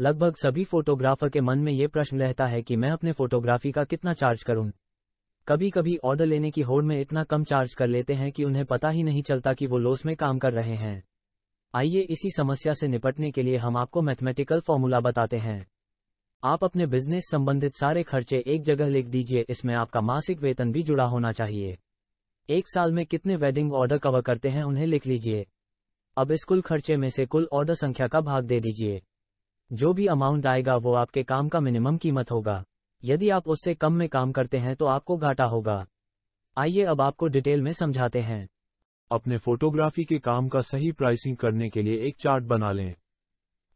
लगभग सभी फोटोग्राफर के मन में ये प्रश्न रहता है कि मैं अपने फोटोग्राफी का कितना चार्ज करूं। कभी कभी ऑर्डर लेने की होड़ में इतना कम चार्ज कर लेते हैं कि उन्हें पता ही नहीं चलता कि वो लॉस में काम कर रहे हैं आइए इसी समस्या से निपटने के लिए हम आपको मैथमेटिकल फॉर्मूला बताते हैं आप अपने बिजनेस संबंधित सारे खर्चे एक जगह लिख दीजिए इसमें आपका मासिक वेतन भी जुड़ा होना चाहिए एक साल में कितने वेडिंग ऑर्डर कवर करते हैं उन्हें लिख लीजिए अब इस कुल खर्चे में से कुल ऑर्डर संख्या का भाग दे दीजिए जो भी अमाउंट आएगा वो आपके काम का मिनिमम कीमत होगा यदि आप उससे कम में काम करते हैं तो आपको घाटा होगा आइए अब आपको डिटेल में समझाते हैं अपने फोटोग्राफी के काम का सही प्राइसिंग करने के लिए एक चार्ट बना लें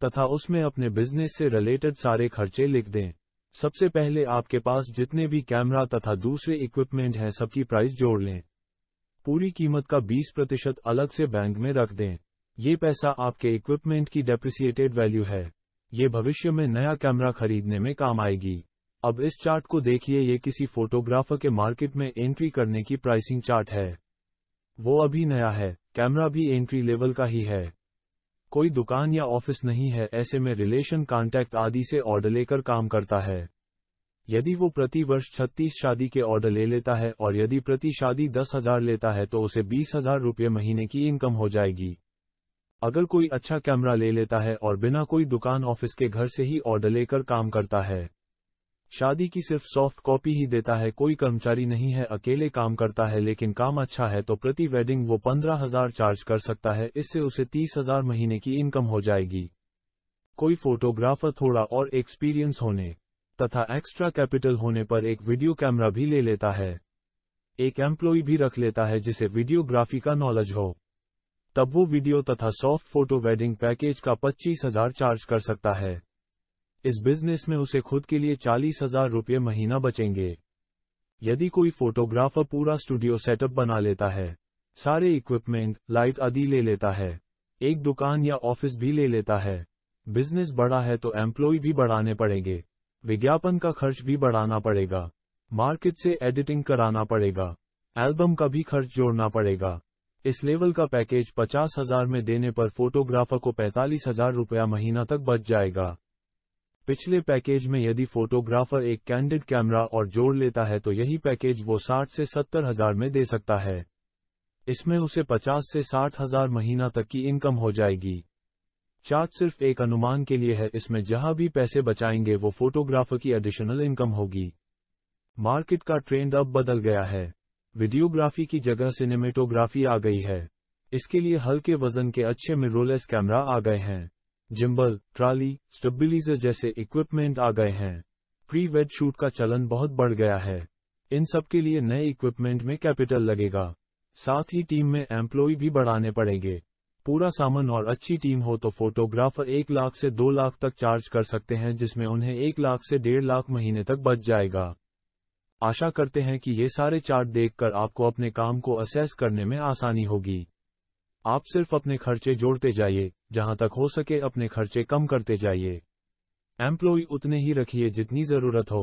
तथा उसमें अपने बिजनेस से रिलेटेड सारे खर्चे लिख दें सबसे पहले आपके पास जितने भी कैमरा तथा दूसरे इक्विपमेंट हैं सबकी प्राइस जोड़ लें पूरी कीमत का 20 प्रतिशत अलग से बैंक में रख दें ये पैसा आपके इक्विपमेंट की डेप्रिसिएटेड वैल्यू है ये भविष्य में नया कैमरा खरीदने में काम आएगी अब इस चार्ट को देखिए ये किसी फोटोग्राफर के मार्केट में एंट्री करने की प्राइसिंग चार्ट है वो अभी नया है कैमरा भी एंट्री लेवल का ही है कोई दुकान या ऑफिस नहीं है ऐसे में रिलेशन कांटेक्ट आदि से ऑर्डर लेकर काम करता है यदि वो प्रति वर्ष छत्तीस शादी के ऑर्डर ले लेता है और यदि प्रति शादी दस हजार लेता है तो उसे बीस हजार रुपये महीने की इनकम हो जाएगी अगर कोई अच्छा कैमरा ले लेता है और बिना कोई दुकान ऑफिस के घर से ही ऑर्डर लेकर काम करता है शादी की सिर्फ सॉफ्ट कॉपी ही देता है कोई कर्मचारी नहीं है अकेले काम करता है लेकिन काम अच्छा है तो प्रति वेडिंग वो पंद्रह हजार चार्ज कर सकता है इससे उसे तीस हजार महीने की इनकम हो जाएगी कोई फोटोग्राफर थोड़ा और एक्सपीरियंस होने तथा एक्स्ट्रा कैपिटल होने पर एक वीडियो कैमरा भी ले लेता है एक एम्प्लॉय भी रख लेता है जिसे वीडियोग्राफी का नॉलेज हो तब वो वीडियो तथा सॉफ्ट फोटो वेडिंग पैकेज का पच्चीस हजार चार्ज कर सकता है इस बिजनेस में उसे खुद के लिए चालीस हजार रुपये महीना बचेंगे यदि कोई फोटोग्राफर पूरा स्टूडियो सेटअप बना लेता है सारे इक्विपमेंट लाइट आदि ले लेता है एक दुकान या ऑफिस भी ले लेता है बिजनेस बड़ा है तो एम्प्लॉय भी बढ़ाने पड़ेंगे विज्ञापन का खर्च भी बढ़ाना पड़ेगा मार्केट से एडिटिंग कराना पड़ेगा एल्बम का भी खर्च जोड़ना पड़ेगा इस लेवल का पैकेज पचास हजार में देने पर फोटोग्राफर को पैतालीस हजार रुपया महीना तक बच जाएगा पिछले पैकेज में यदि फोटोग्राफर एक कैंडिड कैमरा और जोड़ लेता है तो यही पैकेज वो साठ से सत्तर हजार में दे सकता है इसमें उसे पचास से साठ हजार महीना तक की इनकम हो जाएगी चार्ज सिर्फ एक अनुमान के लिए है इसमें जहां भी पैसे बचाएंगे वो फोटोग्राफर की एडिशनल इनकम होगी मार्केट का ट्रेंड अब बदल गया है वीडियोग्राफी की जगह सिनेमेटोग्राफी आ गई है इसके लिए हल्के वजन के अच्छे मिरोलेस कैमरा आ गए हैं जिम्बल ट्राली स्टेबिलीजर जैसे इक्विपमेंट आ गए हैं प्री वेड शूट का चलन बहुत बढ़ गया है इन सब के लिए नए इक्विपमेंट में कैपिटल लगेगा साथ ही टीम में एम्प्लॉय भी बढ़ाने पड़ेंगे पूरा सामान और अच्छी टीम हो तो फोटोग्राफर एक लाख से दो लाख तक चार्ज कर सकते हैं जिसमें उन्हें एक लाख से डेढ़ लाख महीने तक बच जाएगा आशा करते हैं कि ये सारे चार्ट देखकर आपको अपने काम को असेस करने में आसानी होगी आप सिर्फ अपने खर्चे जोड़ते जाइए जहां तक हो सके अपने खर्चे कम करते जाइए एम्प्लॉय उतने ही रखिए जितनी जरूरत हो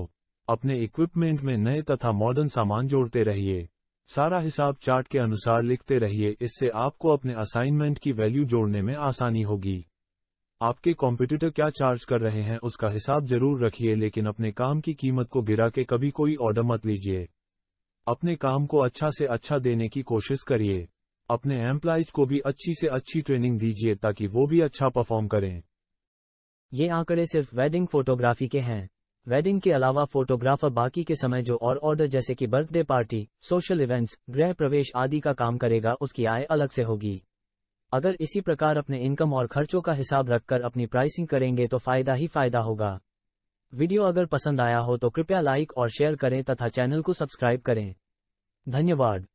अपने इक्विपमेंट में नए तथा मॉडर्न सामान जोड़ते रहिए सारा हिसाब चार्ट के अनुसार लिखते रहिए इससे आपको अपने असाइनमेंट की वैल्यू जोड़ने में आसानी होगी आपके कॉम्पिटिटर क्या चार्ज कर रहे हैं उसका हिसाब जरूर रखिए लेकिन अपने काम की कीमत को गिरा के कभी कोई ऑर्डर मत लीजिए अपने काम को अच्छा से अच्छा देने की कोशिश करिए अपने एम्प्लाइज को भी अच्छी से अच्छी ट्रेनिंग दीजिए ताकि वो भी अच्छा परफॉर्म करें ये आंकड़े सिर्फ वेडिंग फोटोग्राफी के हैं वेडिंग के अलावा फोटोग्राफर बाकी के समय जो और ऑर्डर जैसे कि बर्थडे पार्टी सोशल इवेंट्स गृह प्रवेश आदि का काम करेगा उसकी आय अलग से होगी अगर इसी प्रकार अपने इनकम और खर्चों का हिसाब रखकर अपनी प्राइसिंग करेंगे तो फायदा ही फायदा होगा वीडियो अगर पसंद आया हो तो कृपया लाइक और शेयर करें तथा चैनल को सब्सक्राइब करें धन्यवाद